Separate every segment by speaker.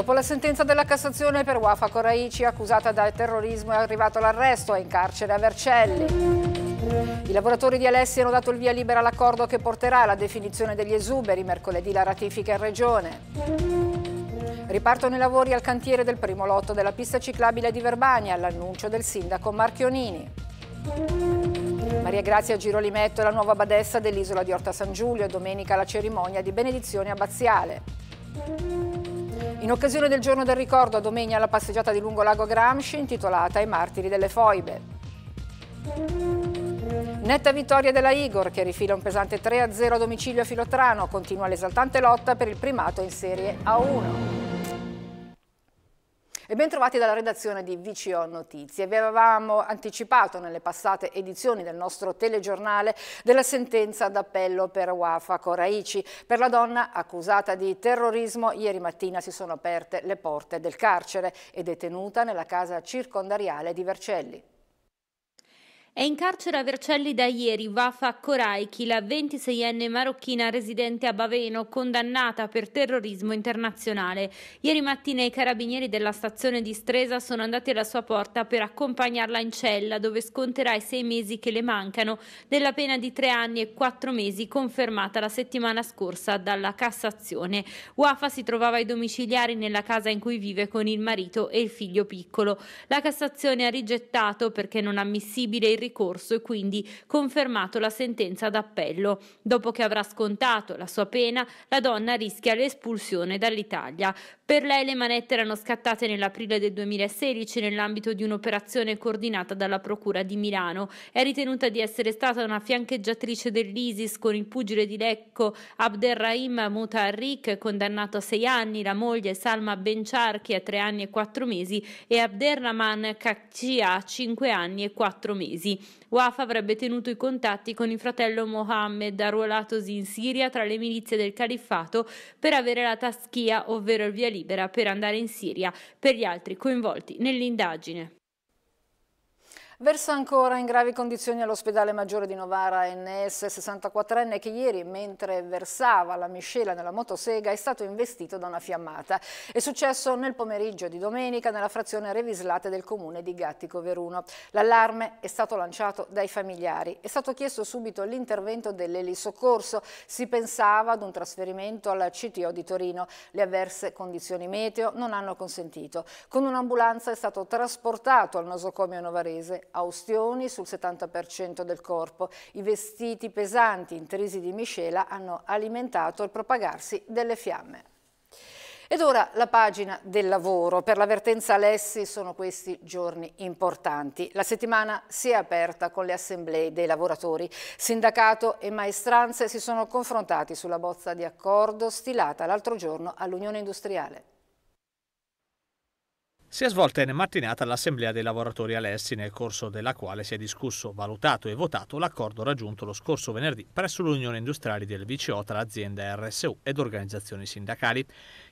Speaker 1: Dopo la sentenza della Cassazione per Wafa Coraici, accusata da terrorismo, è arrivato l'arresto, è in carcere a Vercelli. I lavoratori di Alessi hanno dato il via libera all'accordo che porterà alla definizione degli esuberi, mercoledì la ratifica in regione. Ripartono i lavori al cantiere del primo lotto della pista ciclabile di Verbania, all'annuncio del sindaco Marchionini. Maria Grazia Girolimetto è la nuova badessa dell'isola di Orta San Giulio e domenica la cerimonia di benedizione abbaziale. In occasione del giorno del ricordo a Domegna la passeggiata di lungo lago Gramsci intitolata I martiri delle foibe. Netta vittoria della Igor che rifila un pesante 3-0 a domicilio a Filotrano, continua l'esaltante lotta per il primato in Serie A1. E ben trovati dalla redazione di VCO Notizie. Vi avevamo anticipato nelle passate edizioni del nostro telegiornale della sentenza d'appello per Wafa Coraici. Per la donna accusata di terrorismo, ieri mattina si sono aperte le porte del carcere e detenuta nella casa circondariale di Vercelli.
Speaker 2: È in carcere a Vercelli da ieri Vafa Koraiki, la 26enne marocchina residente a Baveno, condannata per terrorismo internazionale. Ieri mattina i carabinieri della stazione di Stresa sono andati alla sua porta per accompagnarla in cella, dove sconterà i sei mesi che le mancano della pena di tre anni e quattro mesi confermata la settimana scorsa dalla Cassazione. Wafa si trovava ai domiciliari nella casa in cui vive con il marito e il figlio piccolo. La Cassazione ha rigettato perché non ammissibile il ricorso e quindi confermato la sentenza d'appello. Dopo che avrà scontato la sua pena, la donna rischia l'espulsione dall'Italia. Per lei le manette erano scattate nell'aprile del 2016 nell'ambito di un'operazione coordinata dalla Procura di Milano. È ritenuta di essere stata una fiancheggiatrice dell'ISIS con il pugile di Lecco Abderrahim Mutarrik, condannato a sei anni, la moglie Salma Benciarchi a tre anni e quattro mesi e Abderrahman Kakci a cinque anni e quattro mesi. Uniti. Waf avrebbe tenuto i contatti con il fratello Mohammed, arruolatosi in Siria tra le milizie del califfato, per avere la taschia, ovvero il via libera per andare in Siria, per gli altri coinvolti nell'indagine.
Speaker 1: Versa ancora in gravi condizioni all'ospedale maggiore di Novara NS 64enne che ieri mentre versava la miscela nella motosega è stato investito da una fiammata. È successo nel pomeriggio di domenica nella frazione Revislate del comune di Gattico Veruno. L'allarme è stato lanciato dai familiari. È stato chiesto subito l'intervento dell'elisoccorso. Si pensava ad un trasferimento alla CTO di Torino. Le avverse condizioni meteo non hanno consentito. Con un'ambulanza è stato trasportato al nosocomio novarese austioni sul 70% del corpo. I vestiti pesanti intrisi di miscela hanno alimentato il propagarsi delle fiamme. Ed ora la pagina del lavoro. Per l'avvertenza Alessi sono questi giorni importanti. La settimana si è aperta con le assemblee dei lavoratori. Sindacato e maestranze si sono confrontati sulla bozza di accordo stilata l'altro giorno all'Unione Industriale
Speaker 3: si è svolta in mattinata l'Assemblea dei lavoratori Alessi, nel corso della quale si è discusso, valutato e votato l'accordo raggiunto lo scorso venerdì presso l'Unione Industriale del VCO tra azienda RSU ed organizzazioni sindacali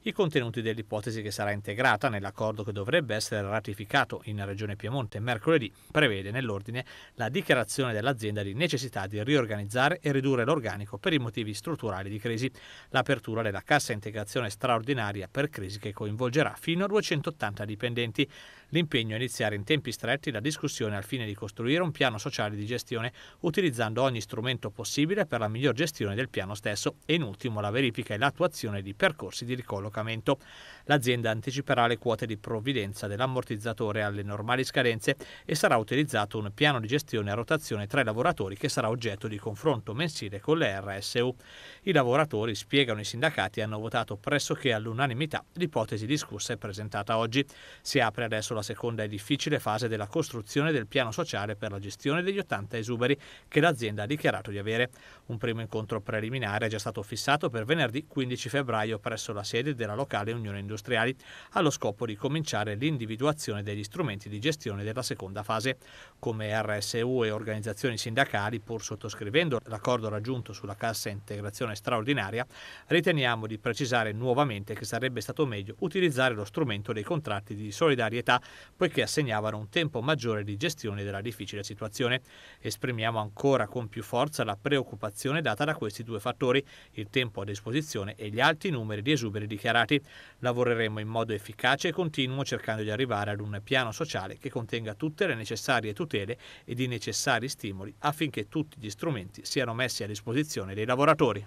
Speaker 3: i contenuti dell'ipotesi che sarà integrata nell'accordo che dovrebbe essere ratificato in Regione Piemonte mercoledì, prevede nell'ordine la dichiarazione dell'azienda di necessità di riorganizzare e ridurre l'organico per i motivi strutturali di crisi, l'apertura della cassa integrazione straordinaria per crisi che coinvolgerà fino a 280 dipendenti, L'impegno è iniziare in tempi stretti la discussione al fine di costruire un piano sociale di gestione utilizzando ogni strumento possibile per la miglior gestione del piano stesso e in ultimo la verifica e l'attuazione di percorsi di ricollocamento. L'azienda anticiperà le quote di provvidenza dell'ammortizzatore alle normali scadenze e sarà utilizzato un piano di gestione a rotazione tra i lavoratori che sarà oggetto di confronto mensile con le RSU. I lavoratori, spiegano i sindacati, hanno votato pressoché all'unanimità l'ipotesi discussa e presentata oggi. Si apre adesso la la seconda e difficile fase della costruzione del piano sociale per la gestione degli 80 esuberi che l'azienda ha dichiarato di avere. Un primo incontro preliminare è già stato fissato per venerdì 15 febbraio presso la sede della locale Unione Industriali, allo scopo di cominciare l'individuazione degli strumenti di gestione della seconda fase. Come RSU e organizzazioni sindacali, pur sottoscrivendo l'accordo raggiunto sulla cassa integrazione straordinaria, riteniamo di precisare nuovamente che sarebbe stato meglio utilizzare lo strumento dei contratti di solidarietà poiché assegnavano un tempo maggiore di gestione della difficile situazione. Esprimiamo ancora con più forza la preoccupazione data da questi due fattori, il tempo a disposizione e gli alti numeri di esuberi dichiarati. Lavoreremo in modo efficace e continuo cercando di arrivare ad un piano sociale che contenga tutte le necessarie tutele ed i necessari stimoli affinché tutti gli strumenti siano messi a disposizione dei lavoratori.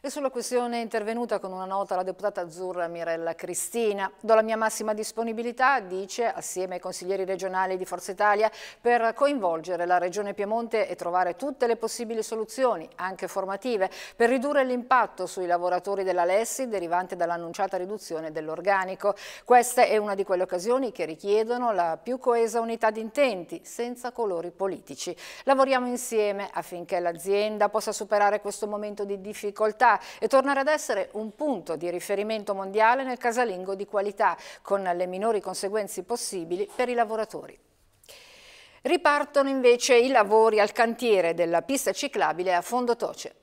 Speaker 1: E sulla questione è intervenuta con una nota la deputata azzurra Mirella Cristina. Do la mia massima disponibilità, dice, assieme ai consiglieri regionali di Forza Italia, per coinvolgere la Regione Piemonte e trovare tutte le possibili soluzioni, anche formative, per ridurre l'impatto sui lavoratori della Lessi derivante dall'annunciata riduzione dell'organico. Questa è una di quelle occasioni che richiedono la più coesa unità di intenti, senza colori politici. Lavoriamo insieme affinché l'azienda possa superare questo momento di difficoltà città e tornare ad essere un punto di riferimento mondiale nel casalingo di qualità, con le minori conseguenze possibili per i lavoratori. Ripartono invece i lavori al cantiere della pista ciclabile a Fondotoce.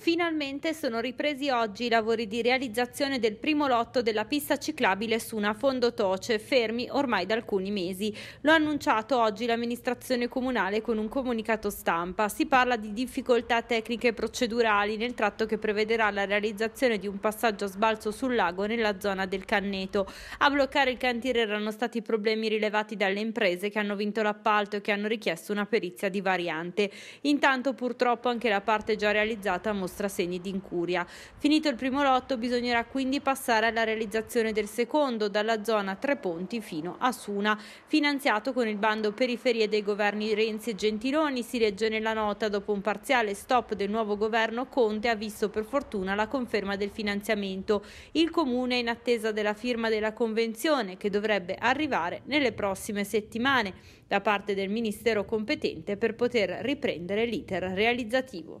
Speaker 2: Finalmente sono ripresi oggi i lavori di realizzazione del primo lotto della pista ciclabile su una fondotoce, fermi ormai da alcuni mesi. Lo ha annunciato oggi l'amministrazione comunale con un comunicato stampa. Si parla di difficoltà tecniche e procedurali nel tratto che prevederà la realizzazione di un passaggio a sbalzo sul lago nella zona del Canneto. A bloccare il cantiere erano stati problemi rilevati dalle imprese che hanno vinto l'appalto e che hanno richiesto una perizia di variante. Intanto purtroppo anche la parte già realizzata mostra mostra segni di incuria. Finito il primo lotto bisognerà quindi passare alla realizzazione del secondo dalla zona Tre Ponti fino a Suna. Finanziato con il bando periferie dei governi Renzi e Gentiloni si legge nella nota dopo un parziale stop del nuovo governo Conte ha visto per fortuna la conferma del finanziamento. Il comune è in attesa della firma della convenzione che dovrebbe arrivare nelle prossime settimane da parte del ministero competente per poter riprendere l'iter realizzativo.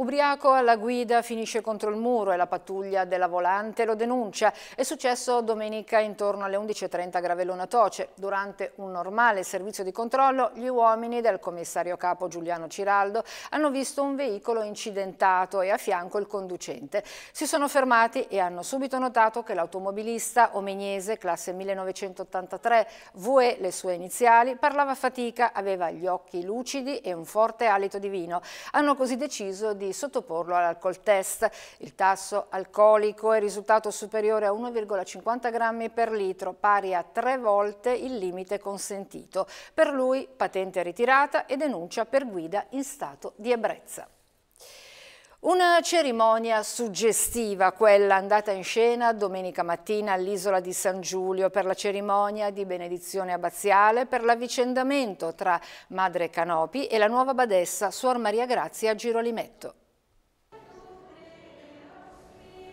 Speaker 1: Ubriaco alla guida finisce contro il muro e la pattuglia della volante lo denuncia. È successo domenica intorno alle 11.30 a Gravellona Toce. Durante un normale servizio di controllo, gli uomini del commissario capo Giuliano Ciraldo hanno visto un veicolo incidentato e a fianco il conducente. Si sono fermati e hanno subito notato che l'automobilista omegnese classe 1983 VE le sue iniziali parlava a fatica, aveva gli occhi lucidi e un forte alito di vino. Hanno così deciso di sottoporlo all'alcol test. Il tasso alcolico è risultato superiore a 1,50 grammi per litro, pari a tre volte il limite consentito. Per lui patente ritirata e denuncia per guida in stato di ebbrezza. Una cerimonia suggestiva, quella andata in scena domenica mattina all'isola di San Giulio per la cerimonia di benedizione abbaziale per l'avvicendamento tra Madre Canopi e la nuova badessa Suor Maria Grazia Girolimetto.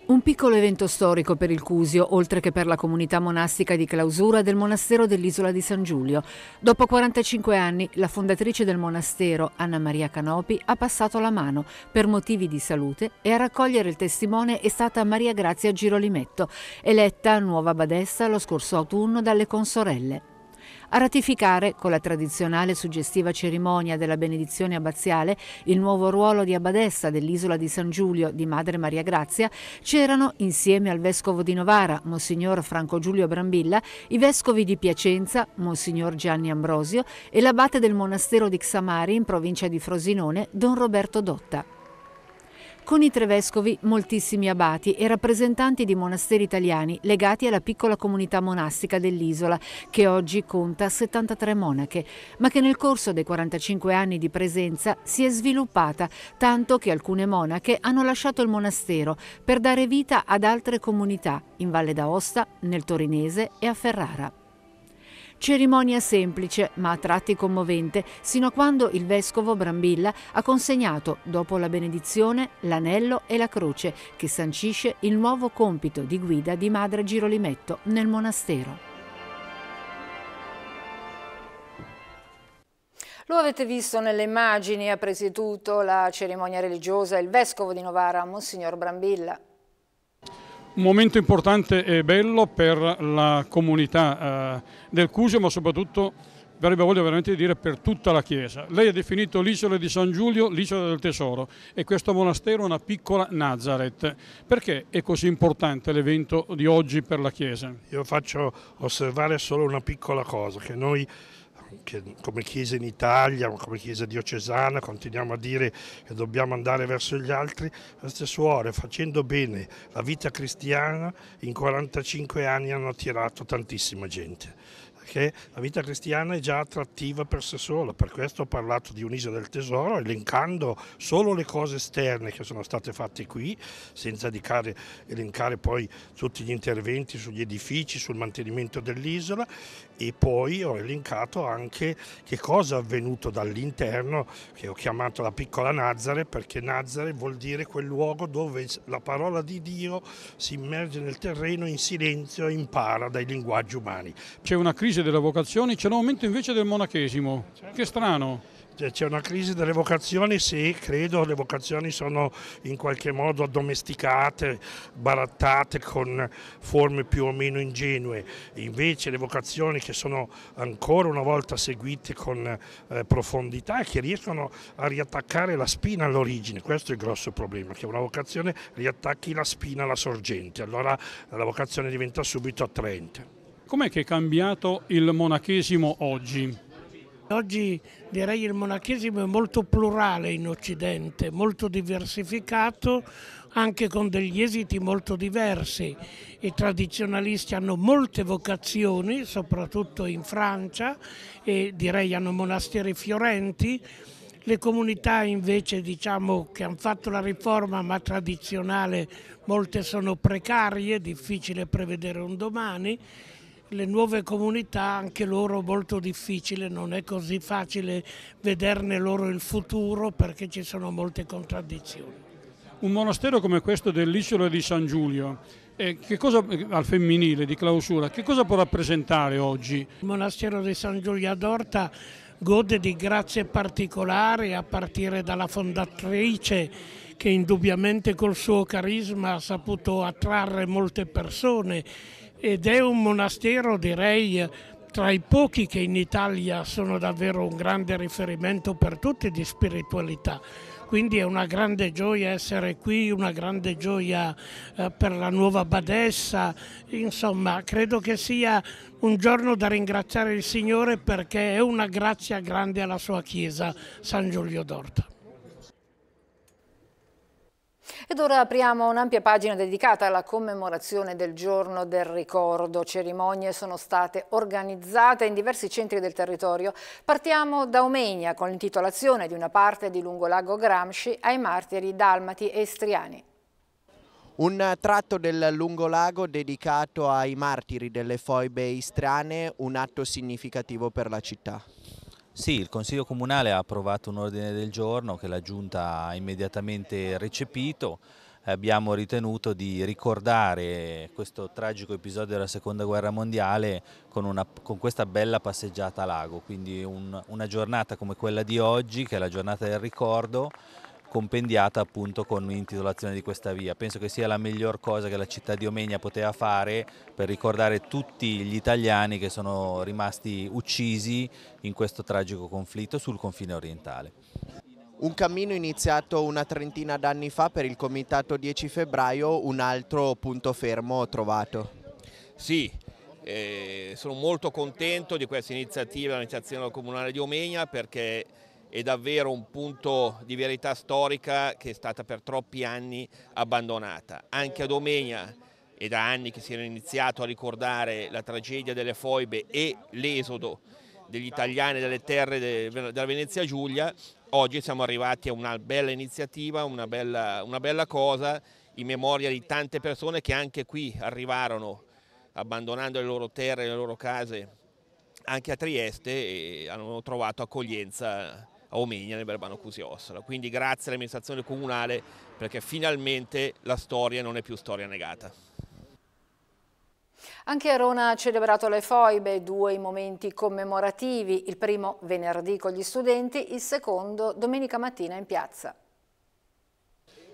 Speaker 1: Un piccolo evento storico per il Cusio, oltre che per la comunità monastica di clausura del monastero dell'isola di San Giulio. Dopo 45 anni, la fondatrice del monastero, Anna Maria Canopi, ha passato la mano per motivi di salute e a raccogliere il testimone è stata Maria Grazia Girolimetto, eletta nuova badessa lo scorso autunno dalle consorelle. A ratificare, con la tradizionale suggestiva cerimonia della benedizione abbaziale, il nuovo ruolo di abbadessa dell'isola di San Giulio di Madre Maria Grazia, c'erano, insieme al vescovo di Novara, Monsignor Franco Giulio Brambilla, i vescovi di Piacenza, Monsignor Gianni Ambrosio, e l'abate del monastero di Xamari, in provincia di Frosinone, Don Roberto Dotta. Con i tre vescovi, moltissimi abati e rappresentanti di monasteri italiani legati alla piccola comunità monastica dell'isola, che oggi conta 73 monache, ma che nel corso dei 45 anni di presenza si è sviluppata, tanto che alcune monache hanno lasciato il monastero per dare vita ad altre comunità in Valle d'Aosta, nel Torinese e a Ferrara. Cerimonia semplice, ma a tratti commovente, sino a quando il vescovo Brambilla ha consegnato, dopo la benedizione, l'anello e la croce che sancisce il nuovo compito di guida di Madre Girolimetto nel monastero. Lo avete visto nelle immagini, ha presieduto la cerimonia religiosa il vescovo di Novara, Monsignor Brambilla.
Speaker 4: Un momento importante e bello per la comunità eh, del Cusio, ma soprattutto verrebbe voglia veramente dire per tutta la Chiesa. Lei ha definito l'isola di San Giulio l'isola del tesoro e questo monastero una piccola Nazareth. Perché è così importante l'evento di oggi per la Chiesa? Io faccio osservare solo una piccola cosa, che noi che come Chiesa in Italia, come Chiesa diocesana, continuiamo a dire che dobbiamo andare verso gli altri, queste suore facendo bene la vita cristiana in 45 anni hanno attirato tantissima gente perché la vita cristiana è già attrattiva per sé sola, per questo ho parlato di un'isola del tesoro elencando solo le cose esterne che sono state fatte qui, senza dedicare, elencare poi tutti gli interventi sugli edifici, sul mantenimento dell'isola e poi ho elencato anche che cosa è avvenuto dall'interno, che ho chiamato la piccola Nazare, perché Nazare vuol dire quel luogo dove la parola di Dio si immerge nel terreno in silenzio e impara dai linguaggi umani. C'è una crisi crisi delle vocazioni, c'è un aumento invece del monachesimo. Certo. Che strano. C'è una crisi delle vocazioni, sì, credo le vocazioni sono in qualche modo addomesticate, barattate con forme più o meno ingenue, invece le vocazioni che sono ancora una volta seguite con eh, profondità e che riescono a riattaccare la spina all'origine, questo è il grosso problema, che una vocazione riattacchi la spina alla sorgente, allora la vocazione diventa subito attraente. Com'è che è cambiato il monachesimo oggi?
Speaker 5: Oggi direi il monachesimo è molto plurale in Occidente, molto diversificato, anche con degli esiti molto diversi. I tradizionalisti hanno molte vocazioni, soprattutto in Francia, e direi hanno monasteri fiorenti. Le comunità invece diciamo, che hanno fatto la riforma ma tradizionale, molte sono precarie, difficile prevedere un domani le nuove comunità anche loro molto difficile, non è così facile vederne loro il futuro perché ci sono molte contraddizioni.
Speaker 4: Un monastero come questo dell'isola di San Giulio, eh, cosa, eh, al femminile di clausura, che cosa può rappresentare oggi? Il
Speaker 5: monastero di San Giulio ad Orta gode di grazie particolari a partire dalla fondatrice che indubbiamente col suo carisma ha saputo attrarre molte persone ed è un monastero direi tra i pochi che in Italia sono davvero un grande riferimento per tutti di spiritualità. Quindi è una grande gioia essere qui, una grande gioia eh, per la nuova badessa, insomma credo che sia un giorno da ringraziare il Signore perché è una grazia grande alla sua chiesa San Giulio d'Orta.
Speaker 1: Ed ora apriamo un'ampia pagina dedicata alla commemorazione del giorno del ricordo. Cerimonie sono state organizzate in diversi centri del territorio. Partiamo da Omegna con l'intitolazione di una parte di Lungolago Gramsci ai martiri dalmati e istriani.
Speaker 6: Un tratto del lungolago dedicato ai martiri delle foibe istrane, un atto significativo per la città.
Speaker 3: Sì, il Consiglio Comunale ha approvato un ordine del giorno che la Giunta ha immediatamente recepito. Abbiamo ritenuto di ricordare questo tragico episodio della Seconda Guerra Mondiale con, una, con questa bella passeggiata a lago, quindi un, una giornata come quella di oggi, che è la giornata del ricordo, compendiata appunto con l'intitolazione di questa via. Penso che sia la miglior cosa che la città di Omegna poteva fare per ricordare tutti gli italiani che sono rimasti uccisi in questo tragico conflitto sul confine orientale.
Speaker 6: Un cammino iniziato una trentina d'anni fa per il Comitato 10 febbraio, un altro punto fermo trovato.
Speaker 3: Sì, eh, sono molto contento di questa iniziativa l'iniziativa comunale di Omegna perché è davvero un punto di verità storica che è stata per troppi anni abbandonata. Anche a Domegna è da anni che si era iniziato a ricordare la tragedia delle foibe e l'esodo degli italiani dalle terre della Venezia Giulia, oggi siamo arrivati a una bella iniziativa, una bella, una bella cosa in memoria di tante persone che anche qui arrivarono abbandonando le loro terre, le loro case anche a Trieste e hanno trovato accoglienza a Omegna nel Verbano Cusiossola. Quindi grazie all'amministrazione comunale perché finalmente la storia non è più storia negata.
Speaker 1: Anche Rona ha celebrato le foibe, due momenti commemorativi, il primo venerdì con gli studenti, il secondo domenica mattina in piazza.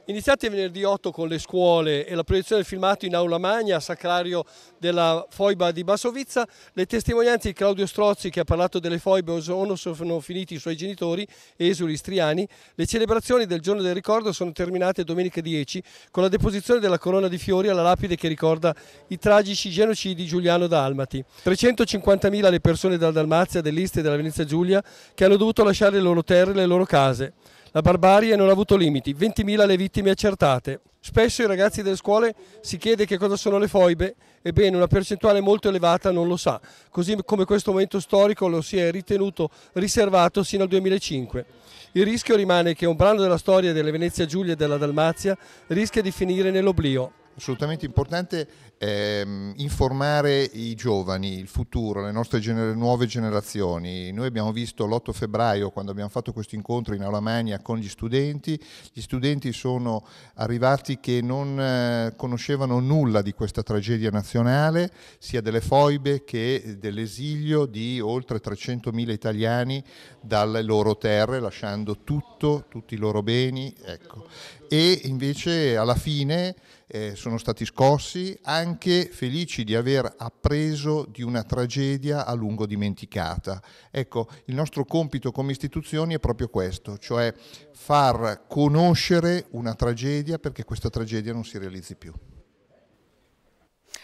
Speaker 4: Iniziate venerdì 8 con le scuole e la proiezione del filmato in Aula Magna, sacrario della foiba di Bassovizza. Le testimonianze di Claudio Strozzi che ha parlato delle foibe sono, sono finiti i suoi genitori, esuli istriani. Le celebrazioni del giorno del ricordo sono terminate domenica 10 con la deposizione della corona di fiori alla lapide che ricorda i tragici genocidi di Giuliano Dalmati. 350.000 le persone dalla Dalmazia, dell'Istria e della Venezia Giulia che hanno dovuto lasciare le loro terre e le loro case. La barbarie non ha avuto limiti, 20.000 le vittime accertate. Spesso i ragazzi delle scuole si chiede che cosa sono le foibe, ebbene una percentuale molto elevata non lo sa, così come questo momento storico lo si è ritenuto riservato sino al 2005. Il rischio rimane che un brano della storia delle Venezia Giulia e della Dalmazia rischia di finire
Speaker 3: nell'oblio assolutamente importante ehm, informare i giovani, il futuro, le nostre gener nuove generazioni. Noi abbiamo visto l'8 febbraio quando abbiamo fatto questo incontro in Aula con gli studenti, gli studenti sono arrivati che non eh, conoscevano nulla di questa tragedia nazionale, sia delle foibe che dell'esilio di oltre 300.000 italiani dalle loro terre, lasciando tutto, tutti i loro beni. Ecco. E invece alla fine eh, sono stati scossi, anche felici di aver appreso di una tragedia a lungo dimenticata. Ecco, il nostro compito come istituzioni è proprio questo, cioè far conoscere una tragedia perché questa tragedia non si realizzi più.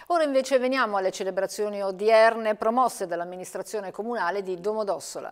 Speaker 1: Ora invece veniamo alle celebrazioni odierne promosse dall'amministrazione comunale di Domodossola.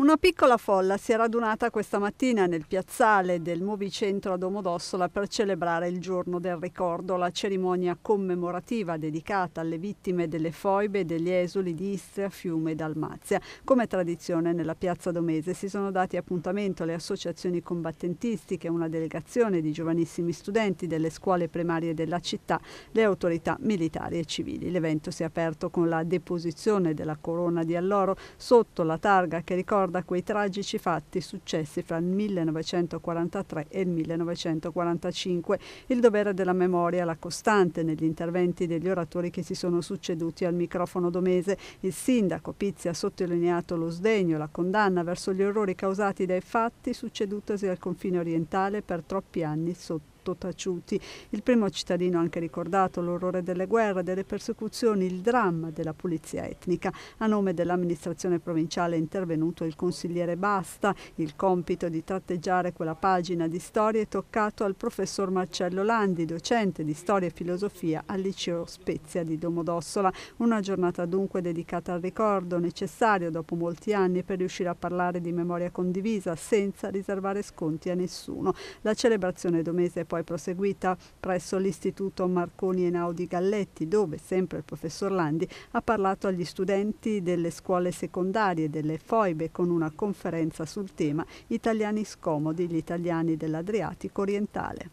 Speaker 7: Una piccola folla si è radunata questa mattina nel piazzale del Movicentro a Domodossola per celebrare il giorno del ricordo, la cerimonia commemorativa dedicata alle vittime delle foibe e degli esuli di Istria, Fiume e Dalmazia. Come tradizione nella piazza Domese si sono dati appuntamento le associazioni combattentistiche, una delegazione di giovanissimi studenti delle scuole primarie della città, le autorità militari e civili. L'evento si è aperto con la deposizione della corona di alloro sotto la targa che ricorda ricorda quei tragici fatti successi fra il 1943 e il 1945, il dovere della memoria, la costante negli interventi degli oratori che si sono succeduti al microfono domese. Il sindaco Pizzi ha sottolineato lo sdegno, la condanna verso gli orrori causati dai fatti succedutosi al confine orientale per troppi anni sotto sottaciuti. Il primo cittadino ha anche ricordato l'orrore delle guerre, delle persecuzioni, il dramma della pulizia etnica. A nome dell'amministrazione provinciale è intervenuto il consigliere Basta. Il compito di tratteggiare quella pagina di storia è toccato al professor Marcello Landi, docente di storia e filosofia al liceo Spezia di Domodossola. Una giornata dunque dedicata al ricordo necessario dopo molti anni per riuscire a parlare di memoria condivisa senza riservare sconti a nessuno. La celebrazione domese poi proseguita presso l'Istituto Marconi Enaudi Galletti, dove sempre il professor Landi ha parlato agli studenti delle scuole secondarie delle foibe con una conferenza sul tema Italiani scomodi, gli italiani dell'Adriatico orientale.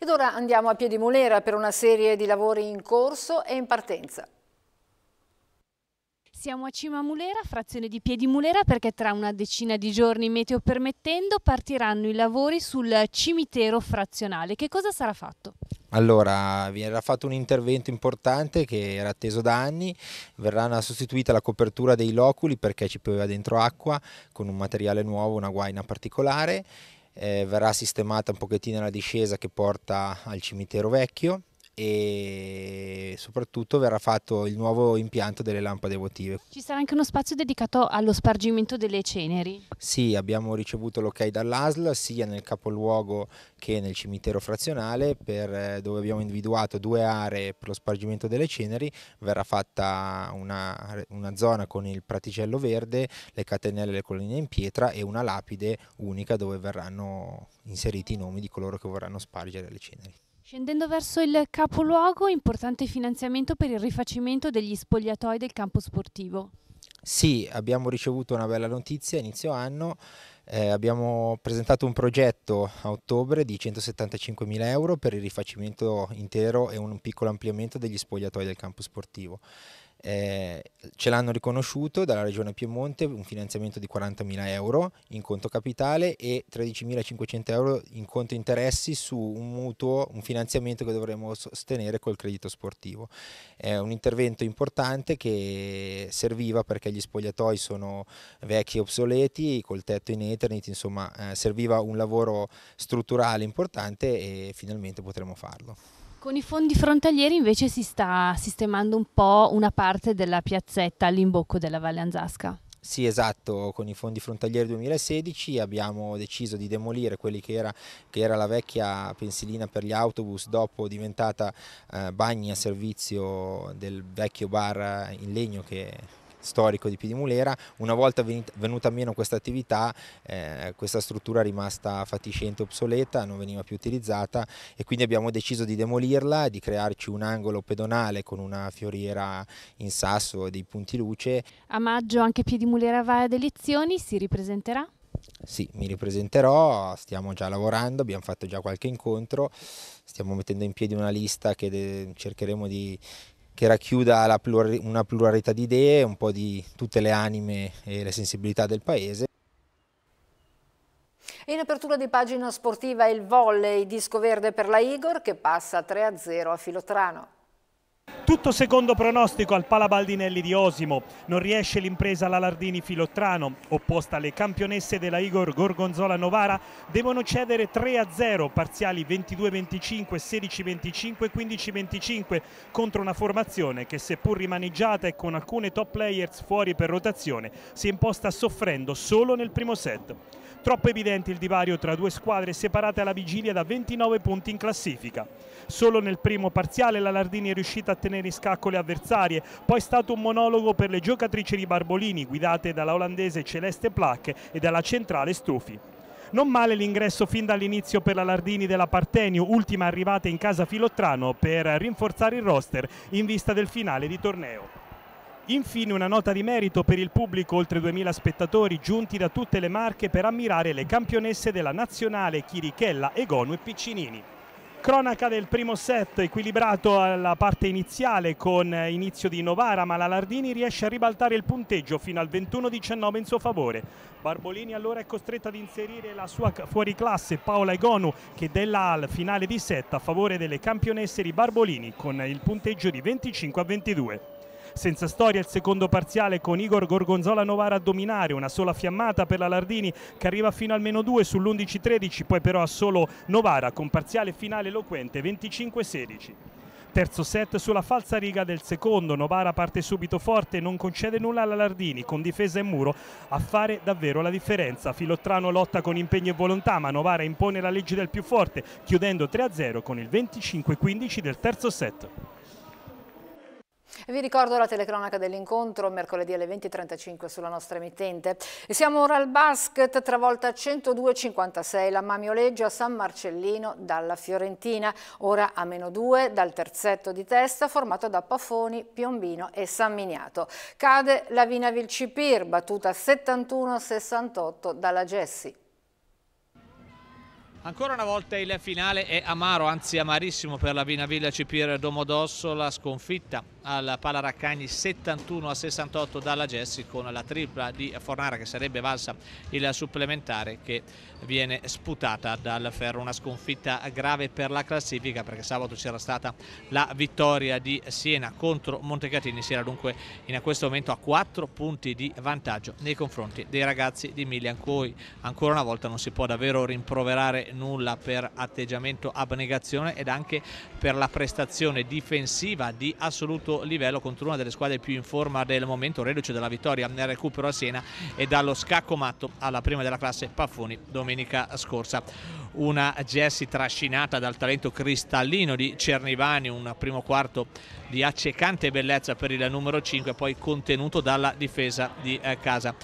Speaker 1: Ed ora andiamo a Piedimulera per una serie di lavori in corso e in partenza.
Speaker 8: Siamo a Cima Mulera, frazione di Piedi Mulera, perché tra una decina di giorni, meteo permettendo, partiranno i lavori sul cimitero frazionale. Che cosa sarà fatto?
Speaker 9: Allora, verrà fatto un intervento importante che era atteso da anni, verrà sostituita la copertura dei loculi perché ci pioveva dentro acqua con un materiale nuovo, una guaina particolare, eh, verrà sistemata un pochettino la discesa che porta al cimitero vecchio e soprattutto verrà fatto il nuovo impianto delle lampade votive.
Speaker 8: Ci sarà anche uno spazio dedicato allo spargimento delle ceneri?
Speaker 9: Sì, abbiamo ricevuto l'ok dall'ASL sia nel capoluogo che nel cimitero frazionale per, eh, dove abbiamo individuato due aree per lo spargimento delle ceneri, verrà fatta una, una zona con il praticello verde, le catenelle e le colline in pietra e una lapide unica dove verranno inseriti i nomi di coloro che vorranno spargere le ceneri.
Speaker 8: Scendendo verso il capoluogo, importante finanziamento per il rifacimento degli spogliatoi del campo sportivo.
Speaker 9: Sì, abbiamo ricevuto una bella notizia inizio anno, eh, abbiamo presentato un progetto a ottobre di 175.000 euro per il rifacimento intero e un piccolo ampliamento degli spogliatoi del campo sportivo. Eh, ce l'hanno riconosciuto dalla Regione Piemonte un finanziamento di 40.000 euro in conto capitale e 13.500 euro in conto interessi su un mutuo, un finanziamento che dovremo sostenere col credito sportivo. È un intervento importante che serviva perché gli spogliatoi sono vecchi e obsoleti, col tetto in Ethernet, insomma eh, serviva un lavoro strutturale importante e finalmente potremo farlo.
Speaker 8: Con i fondi frontalieri invece si sta sistemando un po' una parte della piazzetta all'imbocco della Valle Anzasca.
Speaker 9: Sì, esatto, con i fondi frontalieri 2016 abbiamo deciso di demolire quella che era, che era la vecchia pensilina per gli autobus, dopo diventata eh, bagni a servizio del vecchio bar eh, in legno che storico di Piedimulera, una volta venuta meno questa attività eh, questa struttura è rimasta fatiscente obsoleta, non veniva più utilizzata e quindi abbiamo deciso di demolirla e di crearci un angolo pedonale con una fioriera in sasso e dei punti luce.
Speaker 8: A maggio anche Piedimulera va ad elezioni, si ripresenterà?
Speaker 9: Sì, mi ripresenterò, stiamo già lavorando, abbiamo fatto già qualche incontro, stiamo mettendo in piedi una lista che cercheremo di che racchiuda pluralità, una pluralità di idee, un po' di tutte le anime e le sensibilità del paese.
Speaker 1: In apertura di pagina sportiva il volley disco verde per la Igor che passa 3-0 a Filotrano.
Speaker 6: Tutto secondo pronostico al Palabaldinelli di Osimo. Non riesce l'impresa Lardini Filottrano. Opposta alle campionesse della Igor Gorgonzola Novara, devono cedere 3-0, parziali 22-25, 16-25, 15-25 contro una formazione che seppur rimaneggiata e con alcune top players fuori per rotazione si imposta soffrendo solo nel primo set. Troppo evidente il divario tra due squadre separate alla vigilia da 29 punti in classifica. Solo nel primo parziale la Lardini è riuscita a tenere in scacco le avversarie, poi è stato un monologo per le giocatrici di Barbolini guidate dalla olandese Celeste Placche e dalla centrale Stufi. Non male l'ingresso fin dall'inizio per la Lardini della Partenio, ultima arrivata in casa Filottrano per rinforzare il roster in vista del finale di torneo. Infine una nota di merito per il pubblico, oltre 2000 spettatori giunti da tutte le marche per ammirare le campionesse della nazionale Chirichella, Egonu e Piccinini. Cronaca del primo set, equilibrato alla parte iniziale con inizio di Novara, ma la Lardini riesce a ribaltare il punteggio fino al 21-19 in suo favore. Barbolini allora è costretta ad inserire la sua fuoriclasse Paola Egonu che della al finale di set a favore delle campionesse di Barbolini con il punteggio di 25-22. Senza storia il secondo parziale con Igor Gorgonzola Novara a dominare, una sola fiammata per la Lardini che arriva fino al meno 2 sull'11-13, poi però a solo Novara con parziale finale eloquente 25-16. Terzo set sulla falsa riga del secondo, Novara parte subito forte, non concede nulla alla Lardini, con difesa e muro a fare davvero la differenza. Filottrano lotta con impegno e volontà, ma Novara impone la legge del più forte, chiudendo 3-0 con il 25-15 del terzo set.
Speaker 1: Vi ricordo la telecronaca dell'incontro mercoledì alle 20.35 sulla nostra emittente. Siamo ora al basket, travolta 102-56 la a San Marcellino dalla Fiorentina, ora a meno 2 dal terzetto di testa formato da Pafoni, Piombino e San Miniato. Cade la Vina Vilcipir, battuta 71-68 dalla Gessi.
Speaker 3: Ancora una volta il finale è amaro, anzi amarissimo per la Vina Villa Cipir Domodosso, la sconfitta al Palaraccagni 71 a 68 dalla Jessi con la tripla di Fornara che sarebbe valsa il supplementare che viene sputata dal Ferro, una sconfitta grave per la classifica perché sabato c'era stata la vittoria di Siena contro Montecatini, si era dunque in questo momento a 4 punti di vantaggio nei confronti dei ragazzi di Milian cui ancora una volta non si può davvero rimproverare nulla per atteggiamento abnegazione ed anche per la prestazione difensiva di assoluto livello contro una delle squadre più in forma del momento, reduce dalla vittoria nel recupero a Siena e dallo scacco matto alla prima della classe Paffoni domenica scorsa. Una Jessi trascinata dal talento cristallino di Cernivani, un primo quarto di accecante bellezza per il numero 5, poi contenuto dalla difesa di eh, casa.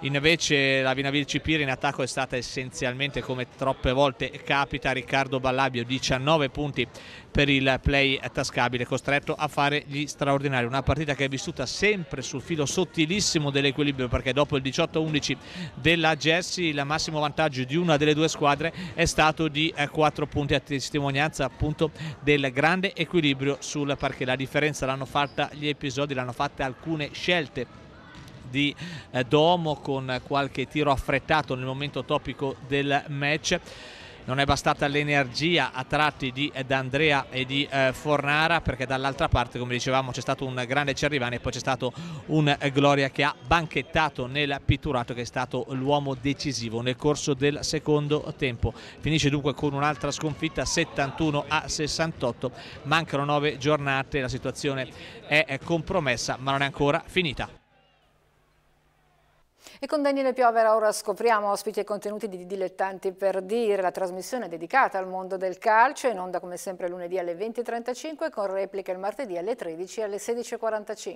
Speaker 3: Invece la Vinavil Cipiri in attacco è stata essenzialmente come troppe volte capita Riccardo Ballabio 19 punti per il play attascabile costretto a fare gli straordinari una partita che è vissuta sempre sul filo sottilissimo dell'equilibrio perché dopo il 18-11 della Jersey il massimo vantaggio di una delle due squadre è stato di 4 eh, punti a testimonianza appunto del grande equilibrio sul parquet la differenza l'hanno fatta gli episodi l'hanno fatta alcune scelte di eh, Domo con qualche tiro affrettato nel momento topico del match non è bastata l'energia a tratti di eh, D'Andrea e di eh, Fornara perché dall'altra parte come dicevamo c'è stato un grande Cerrivani e poi c'è stato un eh, Gloria che ha banchettato nel pitturato che è stato l'uomo decisivo nel corso del secondo tempo finisce dunque con un'altra sconfitta 71 a 68 mancano nove giornate la situazione è compromessa ma non è ancora finita
Speaker 1: e con Daniele Piovera ora scopriamo ospiti e contenuti di Dilettanti per Dire, la trasmissione dedicata al mondo del calcio, in onda come sempre lunedì alle 20.35 con replica il martedì alle 13 e alle 16.45.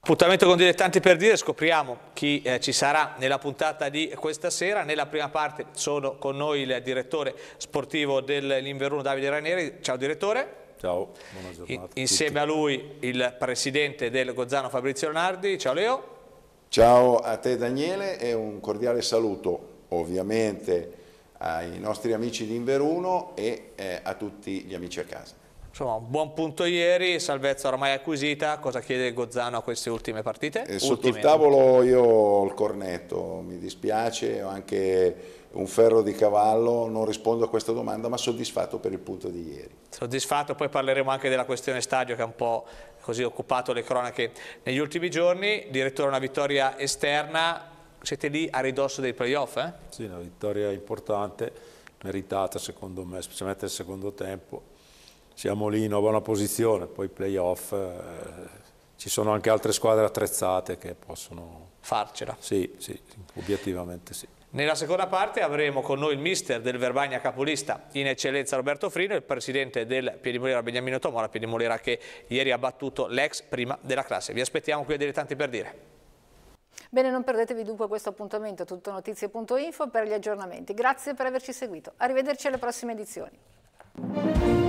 Speaker 3: Appuntamento con Dilettanti per Dire, scopriamo chi eh, ci sarà nella puntata di questa sera. Nella prima parte sono con noi il direttore sportivo dell'Inveruno Davide Ranieri. Ciao direttore.
Speaker 9: Ciao, buona giornata.
Speaker 3: In, insieme a lui il presidente del Gozzano Fabrizio Leonardi. Ciao Leo.
Speaker 1: Ciao a te Daniele e un cordiale saluto ovviamente ai
Speaker 7: nostri amici di Inveruno e eh, a tutti gli amici a casa.
Speaker 3: Insomma, un buon punto ieri, salvezza ormai acquisita, cosa chiede Gozzano a queste ultime partite? Eh, sotto ultime. il tavolo
Speaker 1: io ho il cornetto, mi dispiace, ho anche un ferro di cavallo, non rispondo a questa domanda, ma soddisfatto per il punto di ieri.
Speaker 3: Soddisfatto, poi parleremo anche della questione stadio che è un po' così occupato le cronache negli ultimi giorni. Direttore, una vittoria esterna, siete lì a ridosso dei playoff? Eh?
Speaker 7: Sì, una vittoria importante, meritata secondo me, specialmente nel secondo tempo. Siamo lì in una buona posizione, poi playoff, eh, ci sono anche altre squadre attrezzate che possono...
Speaker 3: Farcela. Sì, sì, obiettivamente sì. Nella seconda parte avremo con noi il mister del Verbagna capolista in eccellenza Roberto Frino e il presidente del Piedimolera Beniamino Tomola, Piedimolera che ieri ha battuto l'ex prima della classe. Vi aspettiamo qui a dire tanti per dire.
Speaker 1: Bene, non perdetevi dunque questo appuntamento tuttonotizie.info per gli aggiornamenti. Grazie per averci seguito. Arrivederci alle prossime edizioni.